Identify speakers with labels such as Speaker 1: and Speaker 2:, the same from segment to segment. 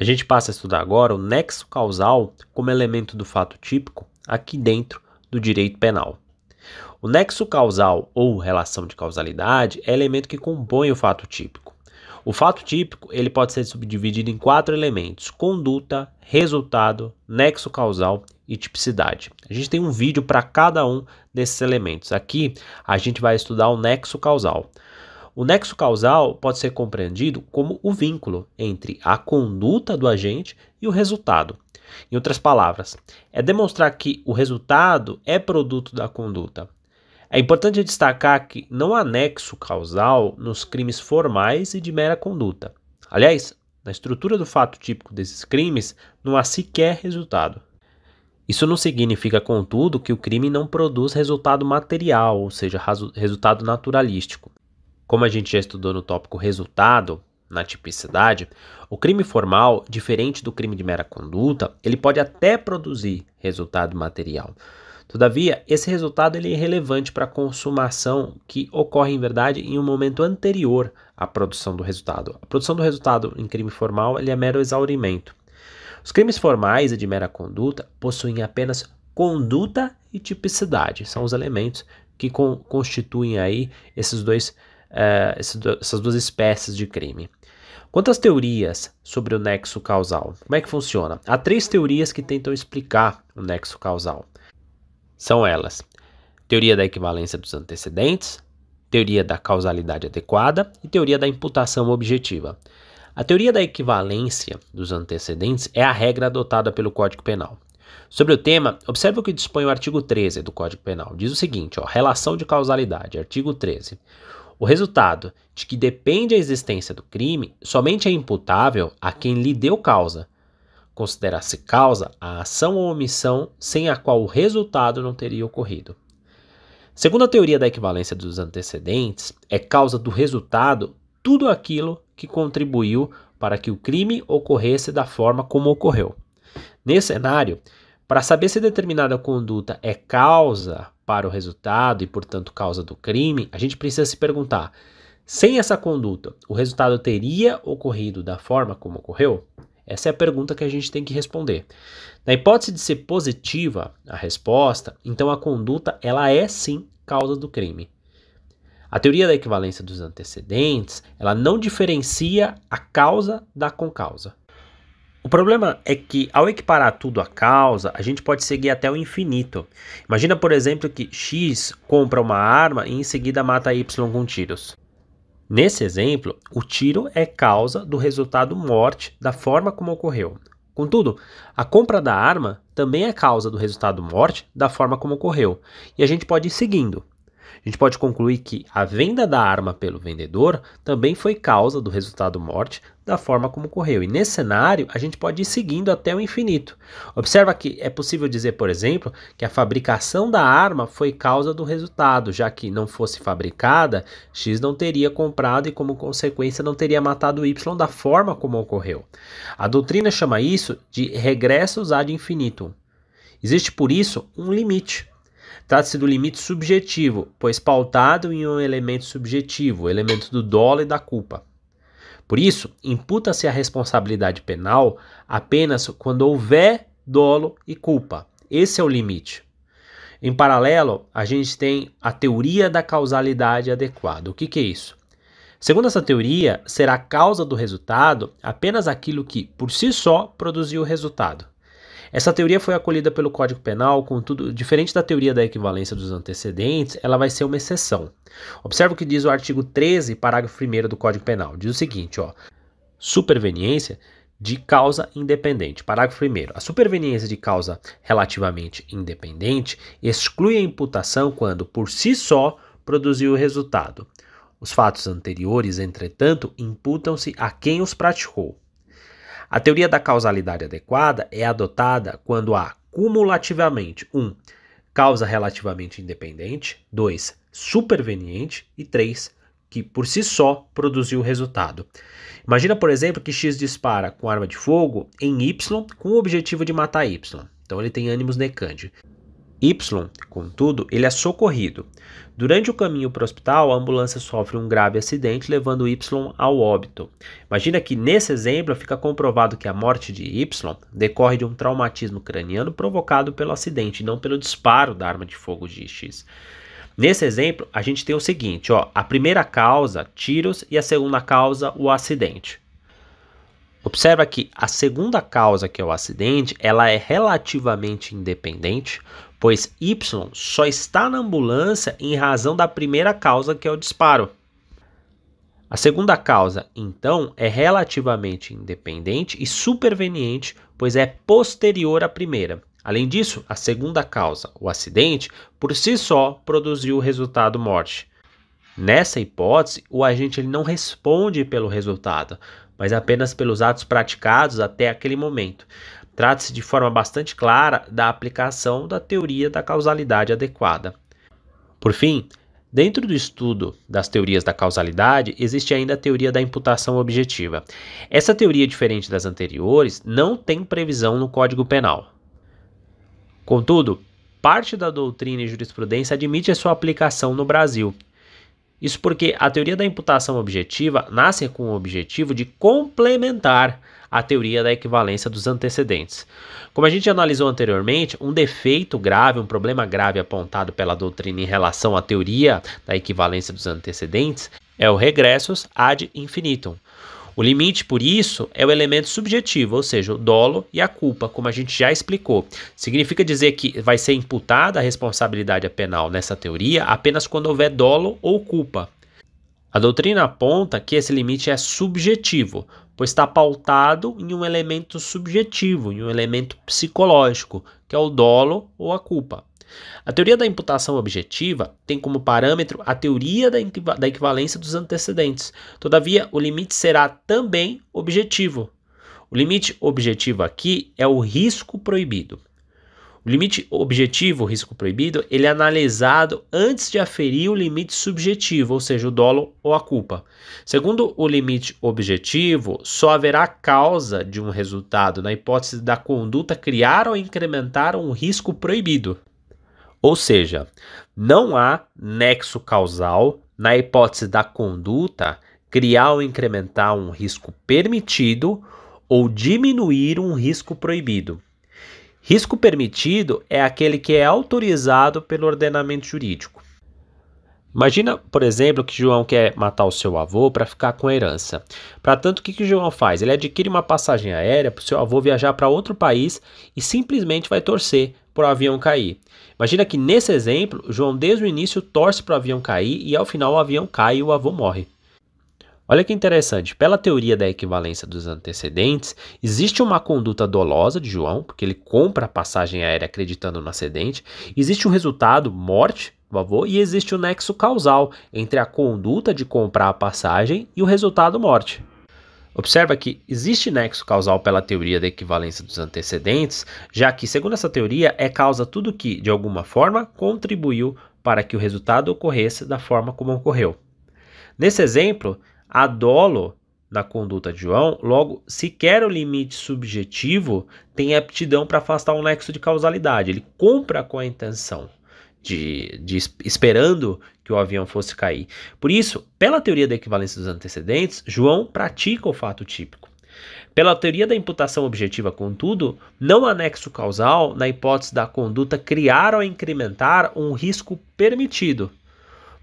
Speaker 1: A gente passa a estudar agora o nexo causal como elemento do fato típico aqui dentro do direito penal. O nexo causal ou relação de causalidade é elemento que compõe o fato típico. O fato típico ele pode ser subdividido em quatro elementos: conduta, resultado, nexo causal e tipicidade. A gente tem um vídeo para cada um desses elementos. Aqui a gente vai estudar o nexo causal. O nexo causal pode ser compreendido como o vínculo entre a conduta do agente e o resultado. Em outras palavras, é demonstrar que o resultado é produto da conduta. É importante destacar que não há nexo causal nos crimes formais e de mera conduta. Aliás, na estrutura do fato típico desses crimes, não há sequer resultado. Isso não significa, contudo, que o crime não produz resultado material, ou seja, resultado naturalístico. Como a gente já estudou no tópico resultado, na tipicidade, o crime formal, diferente do crime de mera conduta, ele pode até produzir resultado material. Todavia, esse resultado ele é irrelevante para a consumação que ocorre, em verdade, em um momento anterior à produção do resultado. A produção do resultado em crime formal ele é mero exaurimento. Os crimes formais e de mera conduta possuem apenas conduta e tipicidade. São os elementos que con constituem aí esses dois eh, essas duas espécies de crime. Quanto às teorias sobre o nexo causal, como é que funciona? Há três teorias que tentam explicar o nexo causal. São elas: teoria da equivalência dos antecedentes, teoria da causalidade adequada e teoria da imputação objetiva. A teoria da equivalência dos antecedentes é a regra adotada pelo Código Penal. Sobre o tema, observe o que dispõe o artigo 13 do Código Penal. Diz o seguinte, ó, relação de causalidade, artigo 13. O resultado de que depende a existência do crime somente é imputável a quem lhe deu causa. Considera-se causa a ação ou omissão sem a qual o resultado não teria ocorrido. Segundo a teoria da equivalência dos antecedentes, é causa do resultado tudo aquilo que contribuiu para que o crime ocorresse da forma como ocorreu. Nesse cenário, para saber se determinada conduta é causa para o resultado e, portanto, causa do crime, a gente precisa se perguntar: sem essa conduta, o resultado teria ocorrido da forma como ocorreu? Essa é a pergunta que a gente tem que responder. Na hipótese de ser positiva a resposta, então a conduta ela é sim causa do crime. A teoria da equivalência dos antecedentes, ela não diferencia a causa da concausa. O problema é que, ao equiparar tudo à causa, a gente pode seguir até o infinito. Imagina, por exemplo, que X compra uma arma e em seguida mata Y com tiros. Nesse exemplo, o tiro é causa do resultado morte da forma como ocorreu. Contudo, a compra da arma também é causa do resultado morte da forma como ocorreu, e a gente pode ir seguindo. A gente pode concluir que a venda da arma pelo vendedor também foi causa do resultado morte da forma como ocorreu. E nesse cenário, a gente pode ir seguindo até o infinito. Observa que é possível dizer, por exemplo, que a fabricação da arma foi causa do resultado, já que não fosse fabricada, X não teria comprado e, como consequência, não teria matado Y da forma como ocorreu. A doutrina chama isso de regressos ad infinitum. Existe, por isso, um limite Trata-se do limite subjetivo, pois pautado em um elemento subjetivo, o elemento do dolo e da culpa. Por isso, imputa-se a responsabilidade penal apenas quando houver dolo e culpa. Esse é o limite. Em paralelo, a gente tem a teoria da causalidade adequada. O que, que é isso? Segundo essa teoria, será causa do resultado apenas aquilo que, por si só, produziu o resultado. Essa teoria foi acolhida pelo Código Penal, contudo, diferente da teoria da equivalência dos antecedentes, ela vai ser uma exceção. Observa o que diz o artigo 13, parágrafo 1 do Código Penal. Diz o seguinte, ó: Superveniência de causa independente. Parágrafo 1. A superveniência de causa relativamente independente exclui a imputação quando, por si só, produziu o resultado. Os fatos anteriores, entretanto, imputam-se a quem os praticou. A teoria da causalidade adequada é adotada quando há cumulativamente 1. Um, causa relativamente independente, 2. superveniente e 3. que por si só produziu o resultado. Imagina, por exemplo, que X dispara com arma de fogo em Y com o objetivo de matar Y. Então ele tem ânimos necante. Y, contudo, ele é socorrido. Durante o caminho para o hospital, a ambulância sofre um grave acidente, levando Y ao óbito. Imagina que nesse exemplo fica comprovado que a morte de Y decorre de um traumatismo craniano provocado pelo acidente, não pelo disparo da arma de fogo de X. Nesse exemplo, a gente tem o seguinte, ó, a primeira causa, tiros, e a segunda causa, o acidente. Observa que a segunda causa, que é o acidente, ela é relativamente independente, pois Y só está na ambulância em razão da primeira causa, que é o disparo. A segunda causa, então, é relativamente independente e superveniente, pois é posterior à primeira. Além disso, a segunda causa, o acidente, por si só produziu o resultado morte. Nessa hipótese, o agente ele não responde pelo resultado, mas apenas pelos atos praticados até aquele momento. Trata-se de forma bastante clara da aplicação da teoria da causalidade adequada. Por fim, Dentro do estudo das teorias da causalidade, existe ainda a teoria da imputação objetiva. Essa teoria, diferente das anteriores, não tem previsão no Código Penal. Contudo, parte da doutrina e jurisprudência admite a sua aplicação no Brasil. Isso porque a teoria da imputação objetiva nasce com o objetivo de complementar a teoria da equivalência dos antecedentes. Como a gente analisou anteriormente, um defeito grave, um problema grave apontado pela doutrina em relação à teoria da equivalência dos antecedentes é o regressus ad infinitum. O limite, por isso, é o elemento subjetivo, ou seja, o dolo e a culpa, como a gente já explicou. Significa dizer que vai ser imputada a responsabilidade penal nessa teoria apenas quando houver dolo ou culpa. A doutrina aponta que esse limite é subjetivo, pois está pautado em um elemento subjetivo, em um elemento psicológico, que é o dolo ou a culpa. A teoria da imputação objetiva tem como parâmetro a teoria da equivalência dos antecedentes. Todavia, o limite será também objetivo. O limite objetivo aqui é o risco proibido. O limite objetivo, o risco proibido, ele é analisado antes de aferir o limite subjetivo, ou seja, o dolo ou a culpa. Segundo o limite objetivo, só haverá causa de um resultado na hipótese da conduta criar ou incrementar um risco proibido. Ou seja, não há nexo causal na hipótese da conduta criar ou incrementar um risco permitido ou diminuir um risco proibido. Risco permitido é aquele que é autorizado pelo ordenamento jurídico. Imagina, por exemplo, que João quer matar o seu avô para ficar com a herança. Para tanto, o que, que João faz? Ele adquire uma passagem aérea para o seu avô viajar para outro país e simplesmente vai torcer para o avião cair. Imagina que nesse exemplo, João desde o início torce para o avião cair e ao final o avião cai e o avô morre. Olha que interessante, pela teoria da equivalência dos antecedentes, existe uma conduta dolosa de João, porque ele compra a passagem aérea acreditando no acidente, existe um resultado, morte, favor, e existe o um nexo causal entre a conduta de comprar a passagem e o resultado, morte. Observa que existe nexo causal pela teoria da equivalência dos antecedentes, já que, segundo essa teoria, é causa tudo que, de alguma forma, contribuiu para que o resultado ocorresse da forma como ocorreu. Nesse exemplo, a dolo na conduta de João, logo, sequer o limite subjetivo tem aptidão para afastar um nexo de causalidade. Ele compra com a intenção. De, de, esperando que o avião fosse cair. Por isso, pela teoria da equivalência dos antecedentes, João pratica o fato típico. Pela teoria da imputação objetiva, contudo, não há nexo causal na hipótese da conduta criar ou incrementar um risco permitido.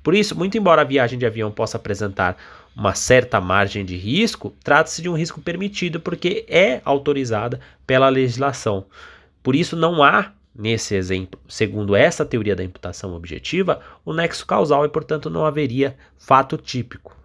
Speaker 1: Por isso, muito embora a viagem de avião possa apresentar uma certa margem de risco, trata-se de um risco permitido porque é autorizada pela legislação. Por isso, não há, nesse exemplo, segundo essa teoria da imputação objetiva, o nexo causal e, portanto, não haveria fato típico.